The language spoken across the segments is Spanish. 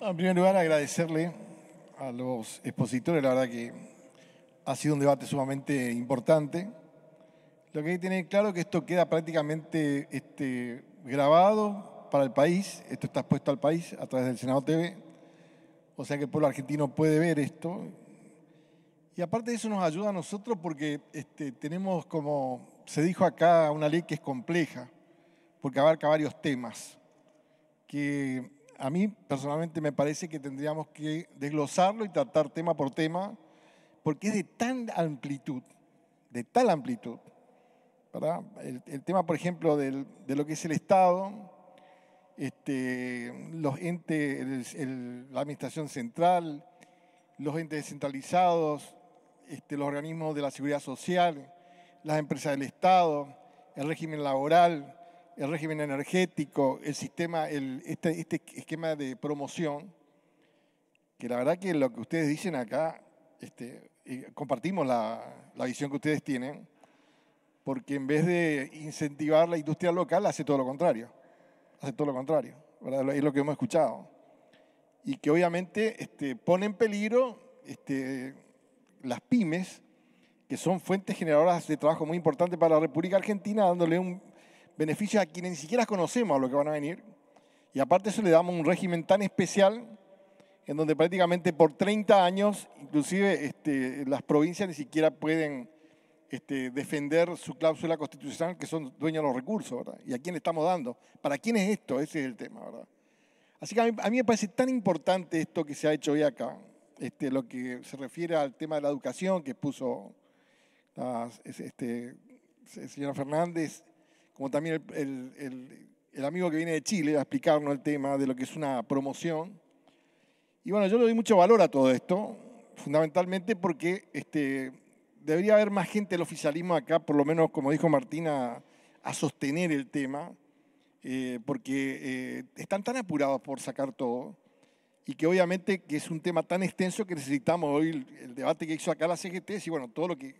En primer lugar, agradecerle a los expositores, la verdad que ha sido un debate sumamente importante. Lo que hay que tener claro es que esto queda prácticamente este, grabado para el país, esto está expuesto al país a través del Senado TV, o sea que el pueblo argentino puede ver esto. Y aparte de eso nos ayuda a nosotros porque este, tenemos, como se dijo acá, una ley que es compleja, porque abarca varios temas, que a mí personalmente me parece que tendríamos que desglosarlo y tratar tema por tema, porque es de tan amplitud, de tal amplitud. El, tema, por ejemplo, de lo que es el Estado, este, los entes, la administración central, los entes descentralizados, este, los organismos de la seguridad social, las empresas del Estado, el régimen laboral, el régimen energético, el sistema, el, este, este, esquema de promoción, que la verdad que lo que ustedes dicen acá, este, compartimos la, visión que ustedes tienen, porque en vez de incentivar la industria local, hace todo lo contrario. Hace todo lo contrario. Es lo que hemos escuchado. Y que obviamente este, pone en peligro las pymes, que son fuentes generadoras de trabajo muy importantes para la República Argentina, dándole un beneficios a quienes ni siquiera conocemos a lo que van a venir. Y aparte eso le damos un régimen tan especial en donde prácticamente por 30 años, inclusive este, las provincias ni siquiera pueden este, defender su cláusula constitucional, que son dueños de los recursos, ¿verdad? ¿Y a quién le estamos dando? ¿Para quién es esto? Ese es el tema, ¿verdad? Así que a mí, me parece tan importante esto que se ha hecho hoy acá, este, lo que se refiere al tema de la educación que puso la este, señora Fernández, como también el, amigo que viene de Chile a explicarnos el tema de lo que es una promoción. Y bueno, yo le doy mucho valor a todo esto, fundamentalmente porque este, debería haber más gente del oficialismo acá, por lo menos, como dijo Martina, a sostener el tema, eh, porque eh, están tan apurados por sacar todo y que obviamente que es un tema tan extenso que necesitamos hoy el, debate que hizo acá la CGT y bueno, todo lo que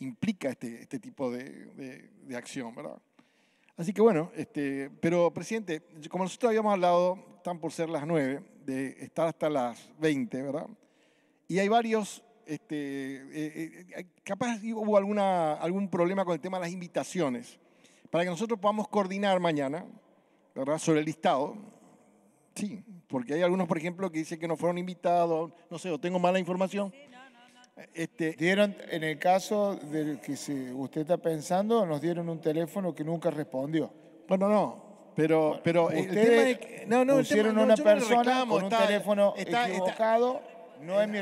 implica este, este tipo de, de acción, ¿verdad? Así que bueno, este, pero presidente, como nosotros habíamos hablado, están por ser las 9, de estar hasta las 20, ¿verdad? Y hay varios, este, eh, eh, capaz hubo alguna, algún problema con el tema de las invitaciones, para que nosotros podamos coordinar mañana, ¿verdad? Sobre el listado. Sí, porque hay algunos, por ejemplo, que dicen que no fueron invitados, no sé, o tengo mala información. Este, dieron, en el caso del que usted está pensando, nos dieron un teléfono que nunca respondió. Bueno, no. Pero, pero ustedes el tema es no, no, pusieron el no, una persona con un teléfono equivocado. no es mi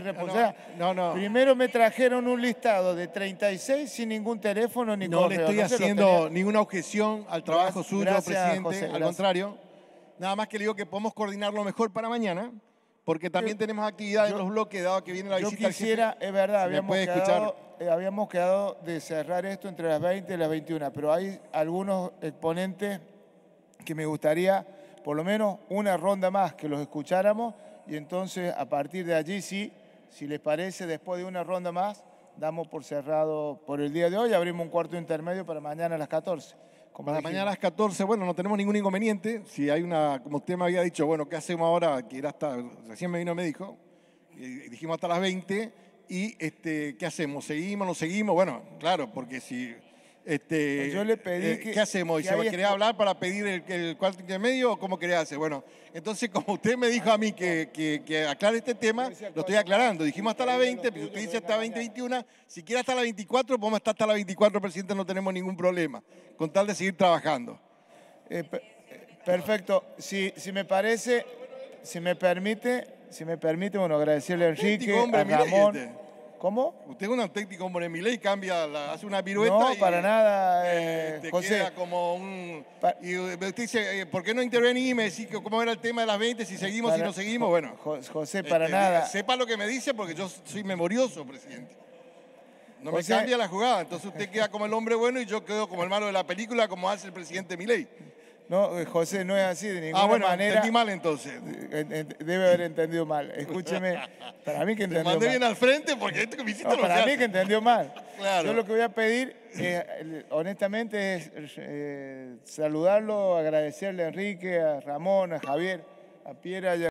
No, no, Primero me trajeron un listado de 36 sin ningún teléfono ni no Le estoy haciendo ninguna objeción al trabajo suyo, presidente. al contrario, nada más que le digo que podemos coordinarlo mejor para mañana. Porque también eh, tenemos actividad en los bloques, dado que viene la visita. Yo quisiera, es verdad, habíamos quedado, eh, habíamos quedado de cerrar esto entre las 20 y las 21, pero hay algunos exponentes que me gustaría por lo menos una ronda más que los escucháramos y entonces a partir de allí sí, si les parece, después de una ronda más, damos por cerrado por el día de hoy, abrimos un cuarto intermedio para mañana a las 14. Como mañana a las 14, bueno, no tenemos ningún inconveniente. Si hay una, como usted me había dicho, bueno, ¿qué hacemos ahora? Que era hasta, recién me vino y me dijo, dijimos hasta las 20, y este, ¿qué hacemos? ¿Seguimos? ¿No seguimos? Bueno, claro, porque si este, pues yo le pedí eh, ¿Qué hacemos? ¿Y quería hablar para pedir el, el cuarto medio o cómo quería hacer? Bueno, entonces como usted me dijo a mí que, aclare este tema, lo estoy aclarando. Dijimos hasta la 20, pero pues, usted dice hasta 20, 21. Si quiere hasta la 24, podemos estar hasta la 24, presidente, no tenemos ningún problema. Con tal de seguir trabajando. Eh, eh, perfecto. Si, me parece, si me permite, si me permite, bueno, agradecerle a Enrique, a Ramón este. ¿Cómo? Usted es un auténtico hombre, mi ley cambia, hace una pirueta. No, para nada, este, eh, te Queda como un. Y usted dice, eh, ¿por qué no intervení y me decís cómo era el tema de las 20, si seguimos, y si no seguimos? Bueno. José, este, para nada. Sepa lo que me dice porque yo soy memorioso, presidente. No me cambia la jugada, entonces usted queda como el hombre bueno y yo quedo como el malo de la película, como hace el presidente Milei. No, eh, José, no es así de ninguna ah, bueno, manera. Entendí mal entonces. Eh, debe haber entendido mal. Escúcheme, para mí que entendió mal. mandé bien al frente porque esto que me hiciste Para mí que entendió mal. Yo lo que voy a pedir, eh, honestamente, es eh, saludarlo, agradecerle a Enrique, a Ramón, a Javier, a Piera y a